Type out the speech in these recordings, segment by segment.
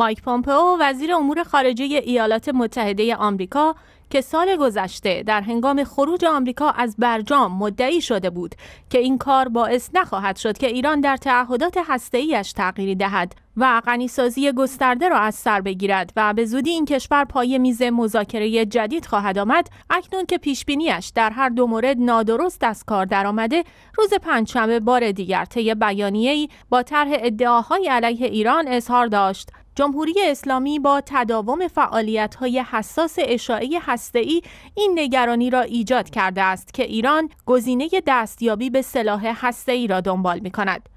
مایک پومپئو وزیر امور خارجه ایالات متحده آمریکا که سال گذشته در هنگام خروج آمریکا از برجام مدعی شده بود که این کار باعث نخواهد شد که ایران در تعهدات هسته‌ایش تغییری دهد و غنیسازی گسترده را از سر بگیرد و به زودی این کشور پای میز مذاکره جدید خواهد آمد اکنون که پیش در هر دو مورد نادرست از کار درآمده روز پنجشنبه بار دیگر طی بیانیه‌ای با طرح ادعاهای علیه ایران اظهار داشت جمهوری اسلامی با تداوم های حساس اشاعه هسته‌ای این نگرانی را ایجاد کرده است که ایران گزینه دستیابی به سلاح هسته‌ای را دنبال می‌کند.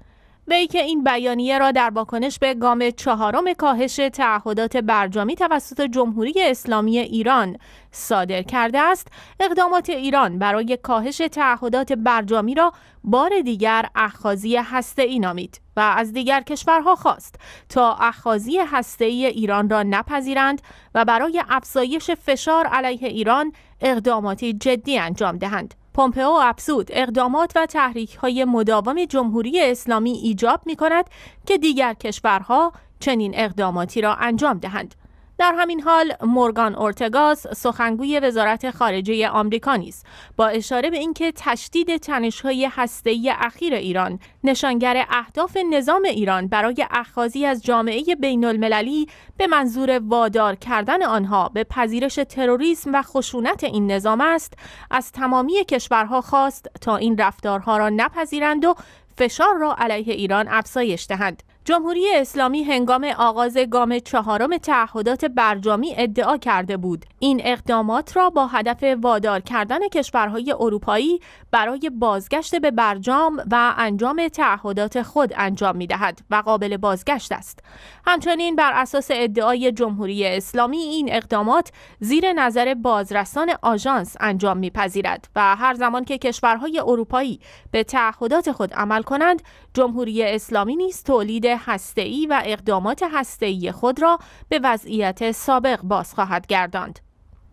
وی که این بیانیه را در واکنش به گام چهارم کاهش تعهدات برجامی توسط جمهوری اسلامی ایران صادر کرده است اقدامات ایران برای کاهش تعهدات برجامی را بار دیگر اخخازی ای نامید و از دیگر کشورها خواست تا اخخازی ای ایران را نپذیرند و برای افزایش فشار علیه ایران اقداماتی جدی انجام دهند پومپئو افزود اقدامات و تحریک های مداوم جمهوری اسلامی ایجاب می کند که دیگر کشورها چنین اقداماتی را انجام دهند. در همین حال مورگان اورتگاس سخنگوی وزارت خارجه آمریکا نیز با اشاره به اینکه تشدید تنش‌های هسته‌ای اخیر ایران نشانگر اهداف نظام ایران برای اخاذی از جامعه بین المللی به منظور وادار کردن آنها به پذیرش تروریسم و خشونت این نظام است از تمامی کشورها خواست تا این رفتارها را نپذیرند و فشار را علیه ایران افزایش دهند جمهوری اسلامی هنگام آغاز گام چهارم تعهدات برجامی ادعا کرده بود این اقدامات را با هدف وادار کردن کشورهای اروپایی برای بازگشت به برجام و انجام تعهدات خود انجام می دهد و قابل بازگشت است همچنین بر اساس ادعای جمهوری اسلامی این اقدامات زیر نظر بازرسان آژانس انجام میپذیرد و هر زمان که کشورهای اروپایی به تعهدات خود عمل کنند جمهوری اسلامی نیز تولید هسته‌ای و اقدامات هسته‌ای خود را به وضعیت سابق باز خواهد گرداند.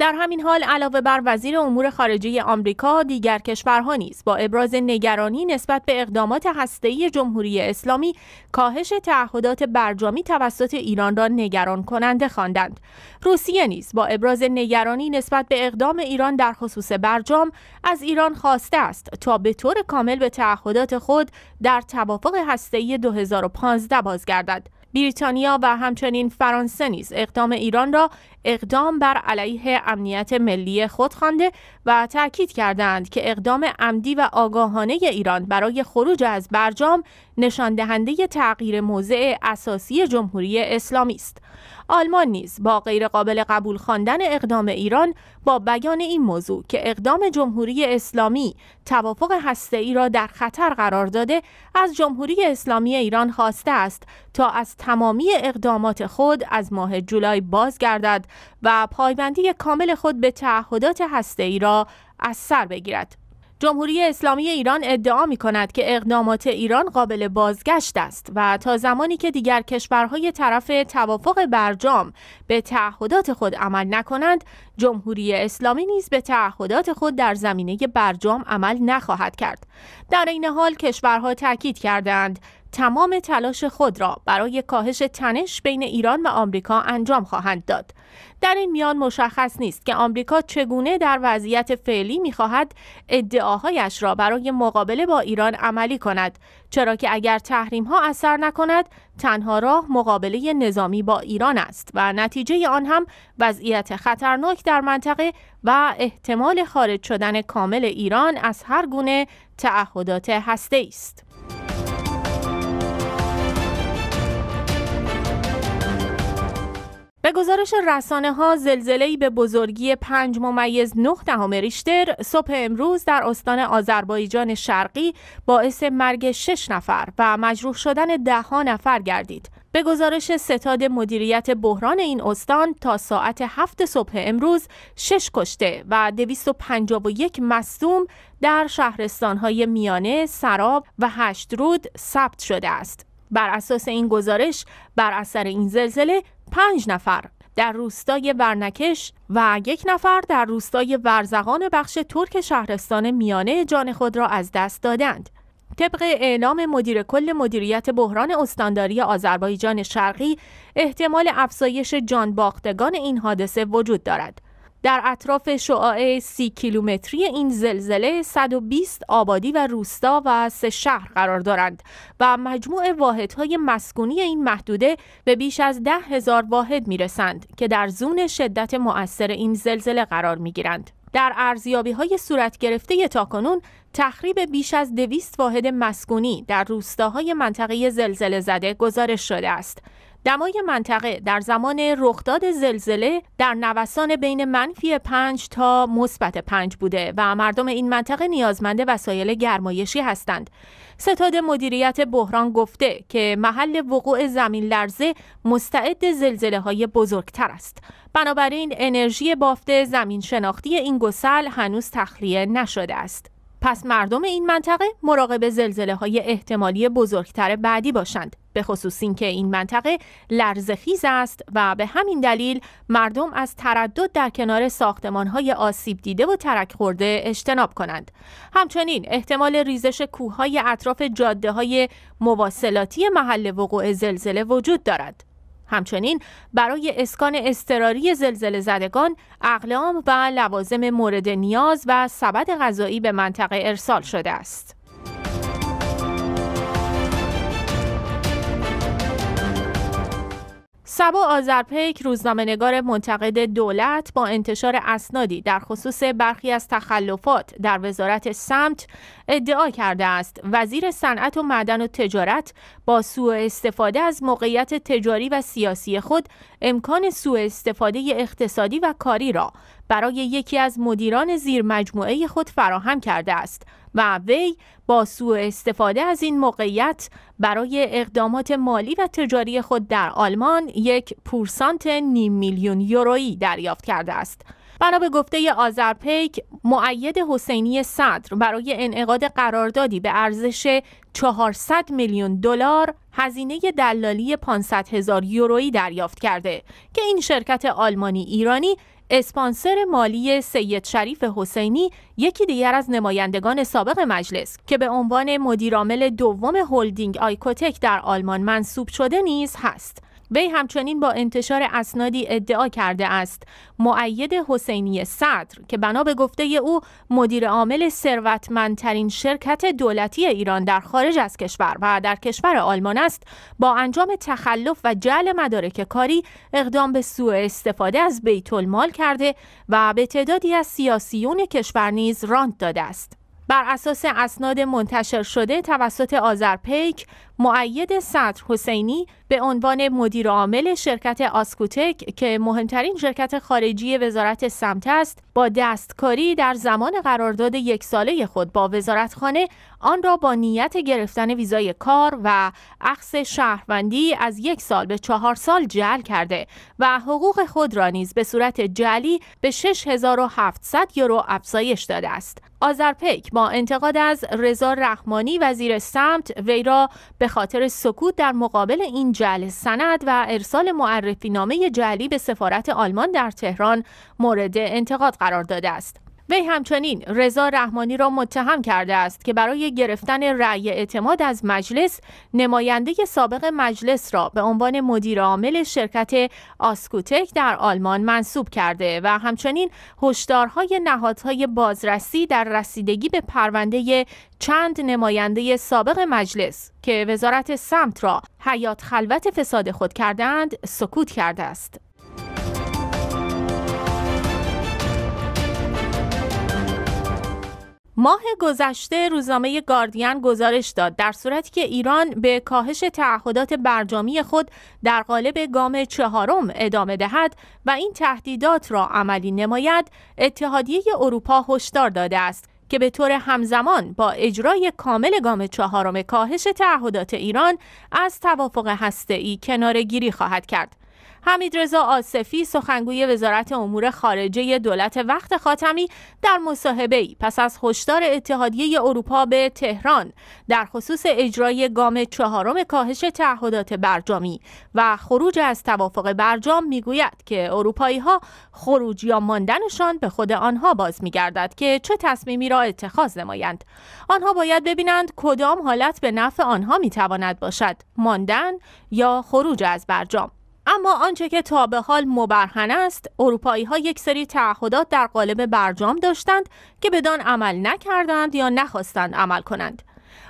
در همین حال علاوه بر وزیر امور خارجه آمریکا دیگر کشورها نیز با ابراز نگرانی نسبت به اقدامات هسته‌ای جمهوری اسلامی کاهش تعهدات برجامی توسط ایران را نگران کننده خواندند روسیه نیز با ابراز نگرانی نسبت به اقدام ایران در خصوص برجام از ایران خواسته است تا به طور کامل به تعهدات خود در توافق هسته‌ای 2015 بازگردد بریتانیا و همچنین فرانسه نیز اقدام ایران را اقدام بر علیه امنیت ملی خود خوانده و تاکید کردند که اقدام عمدی و آگاهانه ایران برای خروج از برجام نشان دهنده تغییر موضع اساسی جمهوری اسلامی است. آلمان نیز با قابل قبول خواندن اقدام ایران با بیان این موضوع که اقدام جمهوری اسلامی توافق ای را در خطر قرار داده از جمهوری اسلامی ایران خواسته است تا از تمامی اقدامات خود از ماه جولای بازگردد و پایبندی کامل خود به تعهدات ای را از سر بگیرد. جمهوری اسلامی ایران ادعا می کند که اقدامات ایران قابل بازگشت است و تا زمانی که دیگر کشورهای طرف توافق برجام به تعهدات خود عمل نکنند جمهوری اسلامی نیز به تعهدات خود در زمینه برجام عمل نخواهد کرد در این حال کشورها تاکید کردند تمام تلاش خود را برای کاهش تنش بین ایران و آمریکا انجام خواهند داد. در این میان مشخص نیست که آمریکا چگونه در وضعیت فعلی میخواهد ادعاهایش را برای مقابله با ایران عملی کند چرا که اگر تحریم ها اثر نکند تنها راه مقابله نظامی با ایران است و نتیجه آن هم وضعیت خطرناک در منطقه و احتمال خارج شدن کامل ایران از هر گونه تعهدات هسته است. به گزارش رسانه ها زلزله به بزرگی 5 ممیز 9 دهم ریشتر صبح امروز در استان آذربایجان شرقی باعث مرگ 6 نفر و مجروح شدن ده نفر گردید. به گزارش ستاد مدیریت بحران این استان تا ساعت 7 صبح امروز 6 کشته و 251 مصدوم در شهرستان های میانه، سراب و هشت رود ثبت شده است. بر اساس این گزارش بر اثر این زلزله پنج نفر در روستای ورنکش و یک نفر در روستای ورزغان بخش ترک شهرستان میانه جان خود را از دست دادند. طبق اعلام مدیر کل مدیریت بحران استانداری آذربایجان شرقی احتمال افزایش جان باختگان این حادثه وجود دارد. در اطراف شعاع سی کیلومتری این زلزله 120 آبادی و روستا و سه شهر قرار دارند و مجموع واحدهای مسکونی این محدوده به بیش از ده هزار واحد رسند که در زون شدت مؤثر این زلزله قرار می گیرند. در ارزیابی های صورت گرفته تاکنون تخریب بیش از دویست واحد مسکونی در روستاهای منطقه زلزله زده گزارش شده است. دمای منطقه در زمان رخداد زلزله در نوسان بین منفی 5 تا مثبت 5 بوده و مردم این منطقه نیازمند وسایل گرمایشی هستند. ستاد مدیریت بحران گفته که محل وقوع زمین لرزه مستعد زلزله های بزرگتر است. بنابراین انرژی بافته زمین شناختی این گسل هنوز تخلیه نشده است. پس مردم این منطقه مراقب زلزله های احتمالی بزرگتر بعدی باشند به خصوص اینکه این منطقه لرزخیز است و به همین دلیل مردم از تردد در کنار ساختمان های آسیب دیده و ترک خورده اجتناب کنند همچنین احتمال ریزش کوه های اطراف جاده های مواصلاتی محل وقوع زلزله وجود دارد همچنین برای اسکان اضطراری زلزله زدگان اقلام و لوازم مورد نیاز و سبد غذایی به منطقه ارسال شده است. سبا آذرپیک روزنامهنگار منتقد دولت با انتشار اسنادی در خصوص برخی از تخلفات در وزارت سمت ادعا کرده است وزیر صنعت و معدن و تجارت با سوء استفاده از موقعیت تجاری و سیاسی خود امکان سوء استفاده اقتصادی و کاری را برای یکی از مدیران زیر مجموعه خود فراهم کرده است و وی با سوء استفاده از این موقعیت برای اقدامات مالی و تجاری خود در آلمان یک پورسانت نیم میلیون یورویی دریافت کرده است. بنا به گفته آذرپیک معید حسینی صدر برای انعقاد قراردادی به ارزش 400 میلیون دلار هزینه دلالی 500 هزار یورویی دریافت کرده که این شرکت آلمانی ایرانی اسپانسر مالی سید شریف حسینی یکی دیگر از نمایندگان سابق مجلس که به عنوان مدیرعامل دوم هلدینگ آیکوتک در آلمان منصوب شده نیز هست وی همچنین با انتشار اسنادی ادعا کرده است معید حسینی صدر که بنا به گفته او مدیر عامل ثروتمندترین شرکت دولتی ایران در خارج از کشور و در کشور آلمان است با انجام تخلف و جعل مدارک کاری اقدام به سوء استفاده از بیت المال کرده و به تعدادی از سیاسیون کشور نیز راند داده است بر اساس اسناد منتشر شده توسط آذرپیک معید صدر حسینی به عنوان مدیر عامل شرکت آسکوتک که مهمترین شرکت خارجی وزارت سمت است با دستکاری در زمان قرارداد یک ساله خود با وزارتخانه آن را با نیت گرفتن ویزای کار و عقص شهروندی از یک سال به چهار سال جعل کرده و حقوق خود را نیز به صورت جعلی به 6700 یورو افزایش داده است. آذرپیک با انتقاد از رضا رحمانی وزیر سمت وی را به خاطر سکوت در مقابل این جعل سند و ارسال معرفی نامه جعلی به سفارت آلمان در تهران مورد انتقاد قرار داده است. وی همچنین رضا رحمانی را متهم کرده است که برای گرفتن رأی اعتماد از مجلس نماینده سابق مجلس را به عنوان مدیر عامل شرکت آسکوتک در آلمان منصوب کرده و همچنین هشدارهای نهادهای بازرسی در رسیدگی به پرونده چند نماینده سابق مجلس که وزارت سمت را حیات خلوت فساد خود کردند سکوت کرده است ماه گذشته روزنامه گاردین گزارش داد در صورتی که ایران به کاهش تعهدات برجامی خود در قالب گام چهارم ادامه دهد و این تهدیدات را عملی نماید اتحادیه اروپا هشدار داده است که به طور همزمان با اجرای کامل گام چهارم کاهش تعهدات ایران از توافق هسته‌ای کنارگیری خواهد کرد رضا آصفی سخنگوی وزارت امور خارجه دولت وقت خاتمی در مصاحبه ای پس از هشدار اتحادیه اروپا به تهران در خصوص اجرای گام چهارم کاهش تعهدات برجامی و خروج از توافق برجام میگوید که اروپایی ها خروج یا ماندنشان به خود آنها باز میگردد که چه تصمیمی را اتخاذ نمایند آنها باید ببینند کدام حالت به نفع آنها میتواند باشد ماندن یا خروج از برجام اما آنچه که تا به حال مبرهن است اروپایی ها یک سری تعهدات در قالب برجام داشتند که بدان عمل نکردند یا نخواستند عمل کنند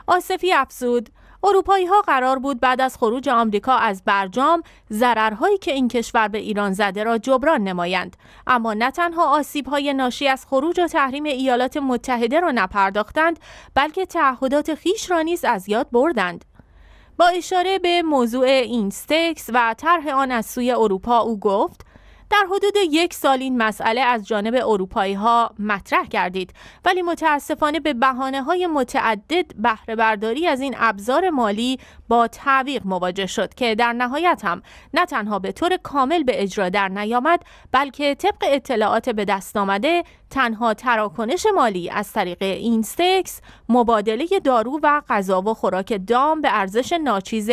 آسفی افزود اروپایی ها قرار بود بعد از خروج آمریکا از برجام ضررهایی که این کشور به ایران زده را جبران نمایند اما نه تنها آسیب های ناشی از خروج و تحریم ایالات متحده را نپرداختند بلکه تعهدات خیش را نیز از یاد بردند با اشاره به موضوع اینستکس و طرح آن از سوی اروپا او گفت در حدود یک سال این مسئله از جانب اروپایی ها مطرح کردید ولی متاسفانه به بحانه های متعدد بهره برداری از این ابزار مالی با تعویق مواجه شد که در نهایت هم نه تنها به طور کامل به اجرا در نیامد بلکه طبق اطلاعات به دست آمده تنها تراکنش مالی از طریق اینستکس مبادله دارو و غذا و خوراک دام به ارزش ناچیز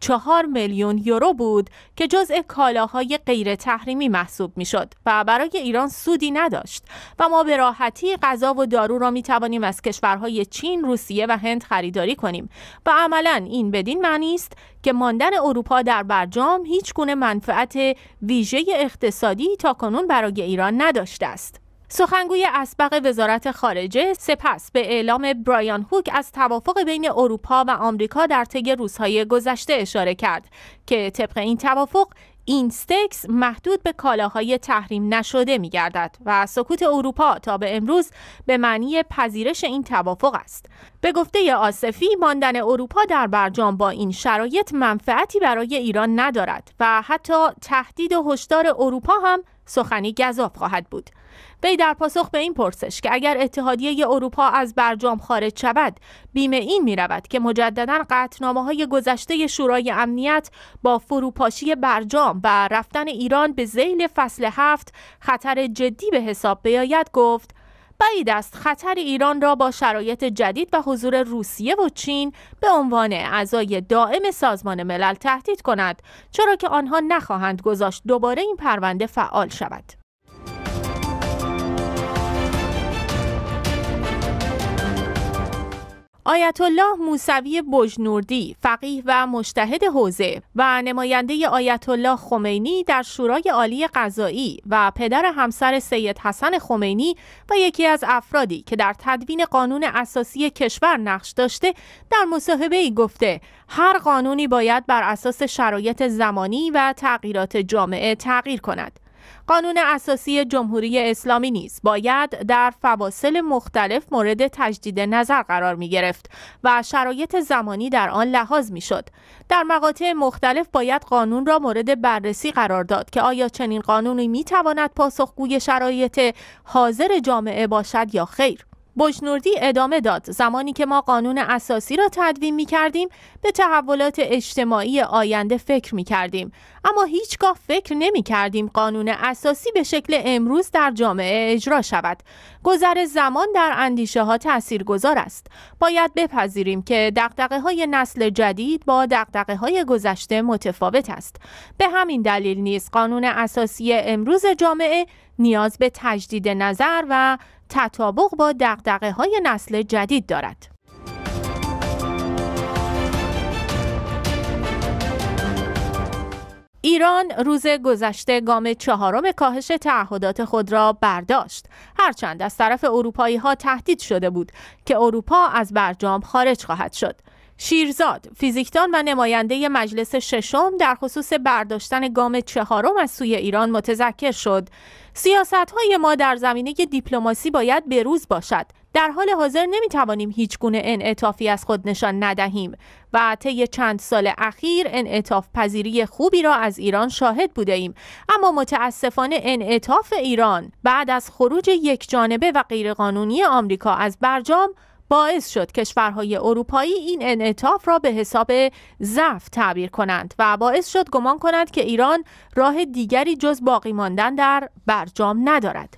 4 میلیون یورو بود که جزء کالاهای غیر تحریمی محسوب میشد و برای ایران سودی نداشت و ما به راحتی غذا و دارو را می توانیم از کشورهای چین، روسیه و هند خریداری کنیم و عملا این بدین معنی است که ماندن اروپا در برجام هیچ گونه منفعت ویژه اقتصادی تا کنون برای ایران نداشته است. سخنگوی اسبق وزارت خارجه سپس به اعلام برایان هوک از توافق بین اروپا و آمریکا در طی روزهای گذشته اشاره کرد که طبق این توافق این استکس محدود به کالاهای تحریم نشده می گردد و سکوت اروپا تا به امروز به معنی پذیرش این توافق است. به گفته آسفی ماندن اروپا در برجام با این شرایط منفعتی برای ایران ندارد و حتی تهدید و هشدار اروپا هم سخنی گذاف خواهد بود. وی در پاسخ به این پرسش که اگر اتحادیه اروپا از برجام خارج شود بیم این می رود که مجددا قطنامه های گذشته شورای امنیت با فروپاشی برجام و رفتن ایران به زیل فصل هفت خطر جدی به حساب بیاید گفت بعید است خطر ایران را با شرایط جدید و حضور روسیه و چین به عنوان اعضای دائم سازمان ملل تهدید کند چرا که آنها نخواهند گذاشت دوباره این پرونده فعال شود آیت الله موسوی بجنوردی فقیه و مشتهد حوزه و نماینده آیت الله خمینی در شورای عالی قضایی و پدر همسر سید حسن خمینی و یکی از افرادی که در تدوین قانون اساسی کشور نقش داشته در مصاحبه ای گفته هر قانونی باید بر اساس شرایط زمانی و تغییرات جامعه تغییر کند قانون اساسی جمهوری اسلامی نیز باید در فواصل مختلف مورد تجدید نظر قرار می گرفت و شرایط زمانی در آن لحاظ می شد. در مقاطع مختلف باید قانون را مورد بررسی قرار داد که آیا چنین قانونی می تواند پاسخگوی شرایط حاضر جامعه باشد یا خیر. بشنوردی ادامه داد زمانی که ما قانون اساسی را تدوین می کردیم به تحولات اجتماعی آینده فکر می کردیم اما هیچگاه فکر نمی کردیم قانون اساسی به شکل امروز در جامعه اجرا شود گذر زمان در اندیشه ها تأثیر گذار است باید بپذیریم که دقدقه های نسل جدید با دقدقه های گذشته متفاوت است به همین دلیل نیز قانون اساسی امروز جامعه نیاز به تجدید نظر و تطابق با دقدقه های نسل جدید دارد. ایران روز گذشته گام چهارم کاهش تعهدات خود را برداشت هرچند از طرف اروپایی ها تهدید شده بود که اروپا از برجام خارج خواهد شد شیرزاد فیزیکدان و نماینده مجلس ششم در خصوص برداشتن گام چهارم از سوی ایران متذکر شد سیاست های ما در زمینه دیپلماسی باید بروز باشد در حال حاضر نمی توانیم هیچ گونه انعطافی از خود نشان ندهیم و طی چند سال اخیر انعطاف پذیری خوبی را از ایران شاهد بوده ایم اما متاسفانه انعطاف ایران بعد از خروج یک جانبه و غیرقانونی آمریکا از برجام باعث شد کشورهای اروپایی این انعطاف را به حساب ضعف تعبیر کنند و باعث شد گمان کنند که ایران راه دیگری جز باقی ماندن در برجام ندارد.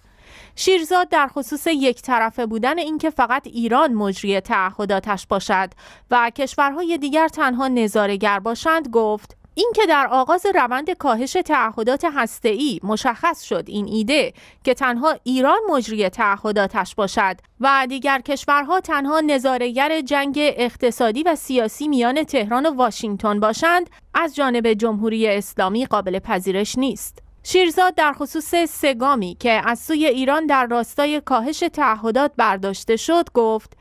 شیرزاد در خصوص یک طرفه بودن اینکه فقط ایران مجری تعهداتش باشد و کشورهای دیگر تنها نظارگر باشند گفت اینکه در آغاز روند کاهش تعهدات هسته‌ای مشخص شد این ایده که تنها ایران مجری تعهداتش باشد و دیگر کشورها تنها نظارگر جنگ اقتصادی و سیاسی میان تهران و واشنگتن باشند از جانب جمهوری اسلامی قابل پذیرش نیست شیرزاد در خصوص سگامی که از سوی ایران در راستای کاهش تعهدات برداشته شد گفت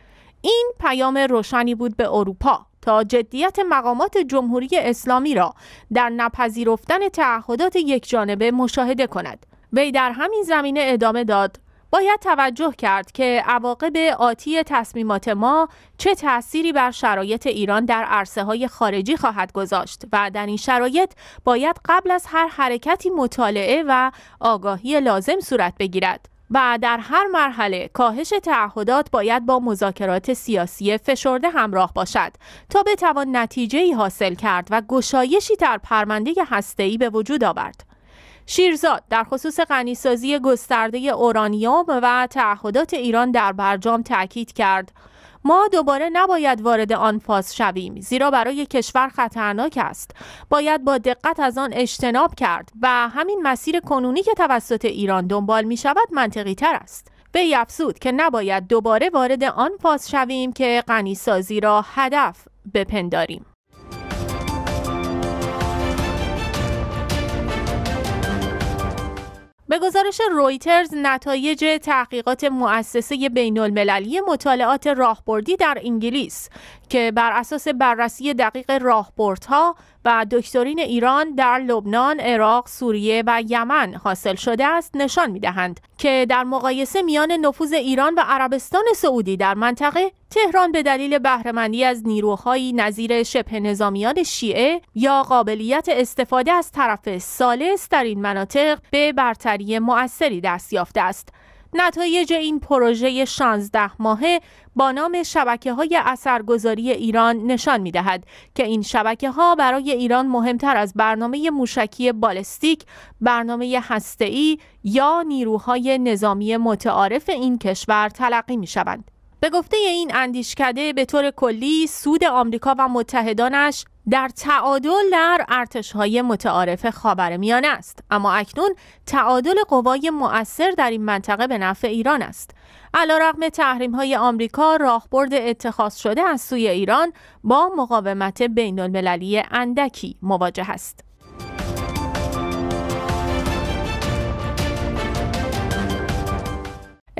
این پیام روشنی بود به اروپا تا جدیت مقامات جمهوری اسلامی را در نپذیرفتن تعهدات یکجانبه مشاهده کند وی در همین زمینه ادامه داد باید توجه کرد که عواقب آتی تصمیمات ما چه تأثیری بر شرایط ایران در عرصه های خارجی خواهد گذاشت و در این شرایط باید قبل از هر حرکتی مطالعه و آگاهی لازم صورت بگیرد. و در هر مرحله کاهش تعهدات باید با مذاکرات سیاسی فشرده همراه باشد تا بتوان نتیجه ای حاصل کرد و گشایشی در پرونده هسته‌ای به وجود آورد. شیرزاد در خصوص غنیسازی گسترده اورانیوم و تعهدات ایران در برجام تاکید کرد ما دوباره نباید وارد آن فاز شویم زیرا برای کشور خطرناک است باید با دقت از آن اجتناب کرد و همین مسیر کنونی که توسط ایران دنبال می شود منطقی تر است به افزود که نباید دوباره وارد آن فاز شویم که غنیسازی را هدف بپنداریم به گزارش رویترز نتایج تحقیقات مؤسسه بین المللی مطالعات راهبردی در انگلیس که بر اساس بررسی دقیق راهبردها و دکترین ایران در لبنان، عراق، سوریه و یمن حاصل شده است نشان می دهند که در مقایسه میان نفوذ ایران و عربستان سعودی در منطقه تهران به دلیل بهرهمندی از نیروهایی نظیر شبه نظامیان شیعه یا قابلیت استفاده از طرف سالس در این مناطق به برتری مؤثری دست یافته است نتایج این پروژه 16 ماهه با نام شبکه های اثرگذاری ایران نشان می دهد که این شبکه ها برای ایران مهمتر از برنامه موشکی بالستیک، برنامه هسته‌ای یا نیروهای نظامی متعارف این کشور تلقی می شوند. به گفته این اندیشکده به طور کلی سود آمریکا و متحدانش در تعادل در ارتشهای متعارف خاورمیانه است اما اکنون تعادل قوای مؤثر در این منطقه به نفع ایران است علیرغم تحریم‌های آمریکا راهبرد اتخاذ شده از سوی ایران با مقاومت بین‌المللی اندکی مواجه است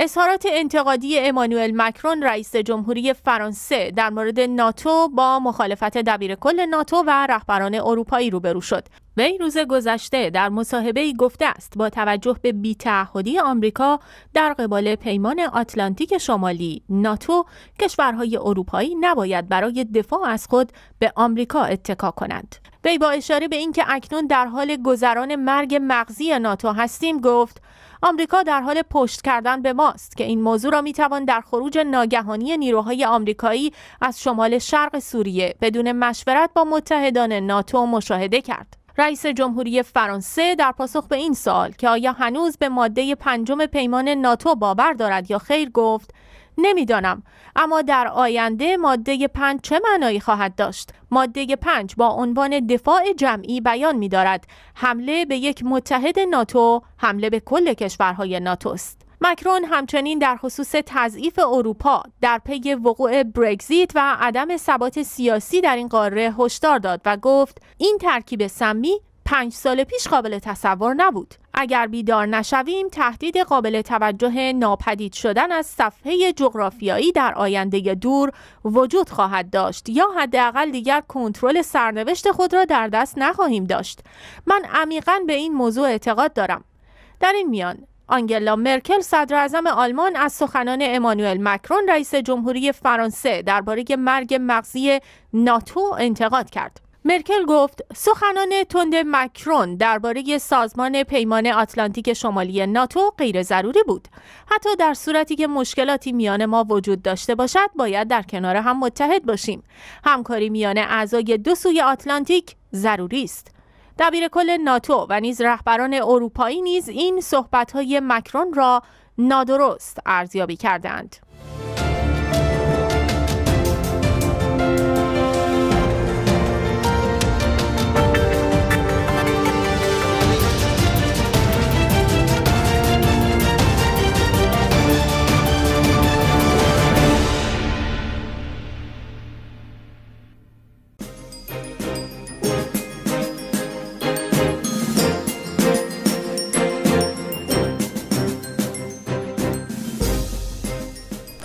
اظهارات انتقادی امانوئل مکرون رئیس جمهوری فرانسه در مورد ناتو با مخالفت دبیر کل ناتو و رهبران اروپایی روبرو شد. وی روز گذشته در مصاحبه‌ای گفته است با توجه به بی‌تعهدی آمریکا در قبال پیمان آتلانتیک شمالی ناتو کشورهای اروپایی نباید برای دفاع از خود به آمریکا اتکا کنند. وی با اشاره به اینکه اکنون در حال گذران مرگ مغزی ناتو هستیم گفت آمریکا در حال پشت کردن به ماست که این موضوع را میتوان در خروج ناگهانی نیروهای آمریکایی از شمال شرق سوریه بدون مشورت با متحدان ناتو مشاهده کرد. رئیس جمهوری فرانسه در پاسخ به این سال که آیا هنوز به ماده پنجم پیمان ناتو باور دارد یا خیر گفت نمیدانم اما در آینده ماده پنج چه معنایی خواهد داشت ماده 5 با عنوان دفاع جمعی بیان می‌دارد حمله به یک متحد ناتو حمله به کل کشورهای ناتو است مکرون همچنین در خصوص تضعیف اروپا در پی وقوع برگزیت و عدم ثبات سیاسی در این قاره هشدار داد و گفت این ترکیب سمی پنج سال پیش قابل تصور نبود. اگر بیدار نشویم تهدید قابل توجه ناپدید شدن از صفحه جغرافیایی در آینده دور وجود خواهد داشت یا حداقل دیگر کنترل سرنوشت خود را در دست نخواهیم داشت من عمیقا به این موضوع اعتقاد دارم در این میان آنگلا مرکل صدر آلمان از سخنان امانوئل مکرون رئیس جمهوری فرانسه درباره مرگ مغزی ناتو انتقاد کرد مرکل گفت سخنان تند مکرون درباره سازمان پیمان آتلانتیک شمالی ناتو غیر ضروری بود حتی در صورتی که مشکلاتی میان ما وجود داشته باشد باید در کنار هم متحد باشیم همکاری میان اعضای دو سوی آتلانتیک ضروری است دبیر کل ناتو و نیز رهبران اروپایی نیز این صحبت‌های مکرون را نادرست ارزیابی کردند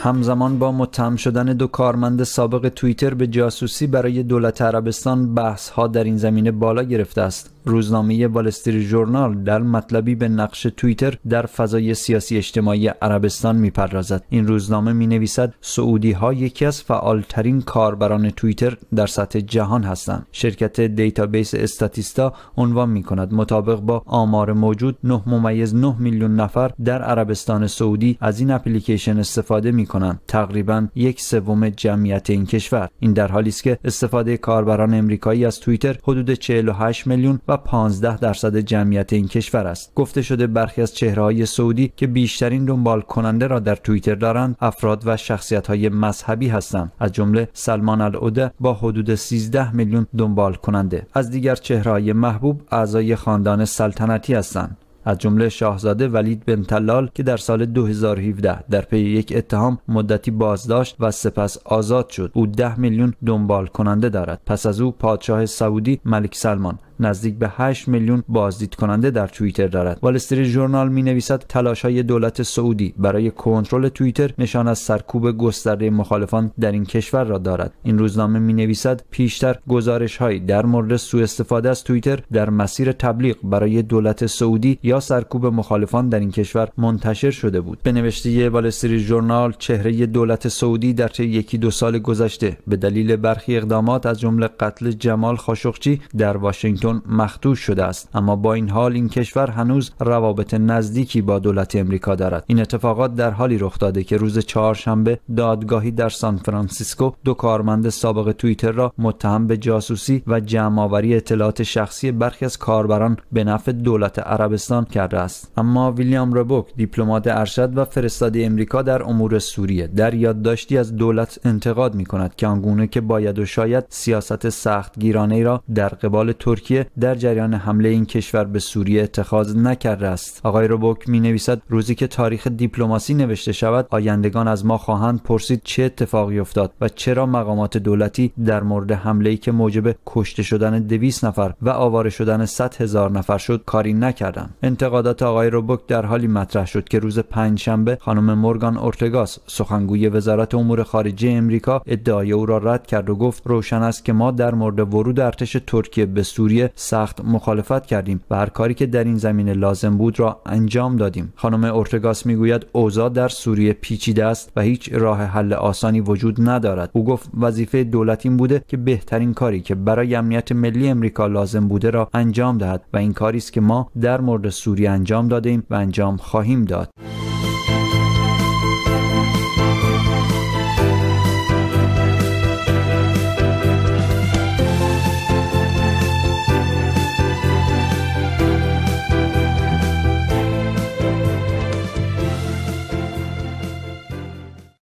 همزمان با متهم شدن دو کارمند سابق توییتر به جاسوسی برای دولت عربستان بحث ها در این زمینه بالا گرفته است روزنامه والستری جورنال در مطلبی به نقش توییتر در فضای سیاسی اجتماعی عربستان میپردازد این روزنامه می نویسد سعودی ها یکی از فعالترین کاربران توییتر در سطح جهان هستند شرکت دیتابیس استاتیستا عنوان می کند مطابق با آمار موجود 9 ممیز 9 میلیون نفر در عربستان سعودی از این اپلیکیشن استفاده می کنند تقریبا یک سوم جمعیت این کشور این در حالی است که استفاده کاربران امریکایی از توییتر حدود 48 میلیون و 15 درصد جمعیت این کشور است گفته شده برخی از های سعودی که بیشترین دنبال کننده را در توییتر دارند افراد و شخصیت های مذهبی هستند از جمله سلمان العوده با حدود 13 میلیون دنبال کننده از دیگر های محبوب اعضای خاندان سلطنتی هستند از جمله شاهزاده ولید بن تلال که در سال 2017 در پی یک اتهام مدتی بازداشت و سپس آزاد شد او 10 میلیون دنبال کننده دارد پس از او پادشاه سعودی ملک سلمان نزدیک به 8 میلیون بازدید کننده در توییتر دارد. وال استریت ژورنال می نویسد تلاش های دولت سعودی برای کنترل توییتر نشان از سرکوب گسترده مخالفان در این کشور را دارد. این روزنامه می نویسد پیشتر گزارش هایی در مورد سوء استفاده از توییتر در مسیر تبلیغ برای دولت سعودی یا سرکوب مخالفان در این کشور منتشر شده بود به نوشته والستری ژورنال چهره دولت سعودی در طی یکی دو سال گذشته به دلیل برخی اقدامات از جمله قتل جمال خاشقچی در واشنگتن مخدوش شده است اما با این حال این کشور هنوز روابط نزدیکی با دولت امریکا دارد این اتفاقات در حالی رخ داده که روز چهارشنبه دادگاهی در سان فرانسیسکو دو کارمند سابق توییتر را متهم به جاسوسی و جمعآوری اطلاعات شخصی برخی از کاربران به نفع دولت عربستان کرده است اما ویلیام ربوک دیپلمات ارشد و فرستاده امریکا در امور سوریه در یادداشتی از دولت انتقاد می کند که آنگونه که باید و شاید سیاست سخت گیرانه را در قبال ترکیه در جریان حمله این کشور به سوریه اتخاذ نکرده است آقای ربوک می نویسد روزی که تاریخ دیپلماسی نوشته شود آیندگان از ما خواهند پرسید چه اتفاقی افتاد و چرا مقامات دولتی در مورد حمله ای که موجب کشته شدن 200 نفر و آواره شدن 100 هزار نفر شد کاری نکردند انتقادات آقای روبک در حالی مطرح شد که روز پنجشنبه خانم مورگان اورتگاس سخنگوی وزارت امور خارجه امریکا ادعای او را رد کرد و گفت روشن است که ما در مورد ورود ارتش ترکیه به سوریه سخت مخالفت کردیم و هر کاری که در این زمینه لازم بود را انجام دادیم خانم اورتگاس میگوید اوضاع در سوریه پیچیده است و هیچ راه حل آسانی وجود ندارد او گفت وظیفه دولت این بوده که بهترین کاری که برای امنیت ملی امریکا لازم بوده را انجام دهد و این کاری است که ما در مورد سوریه انجام دادیم و انجام خواهیم داد.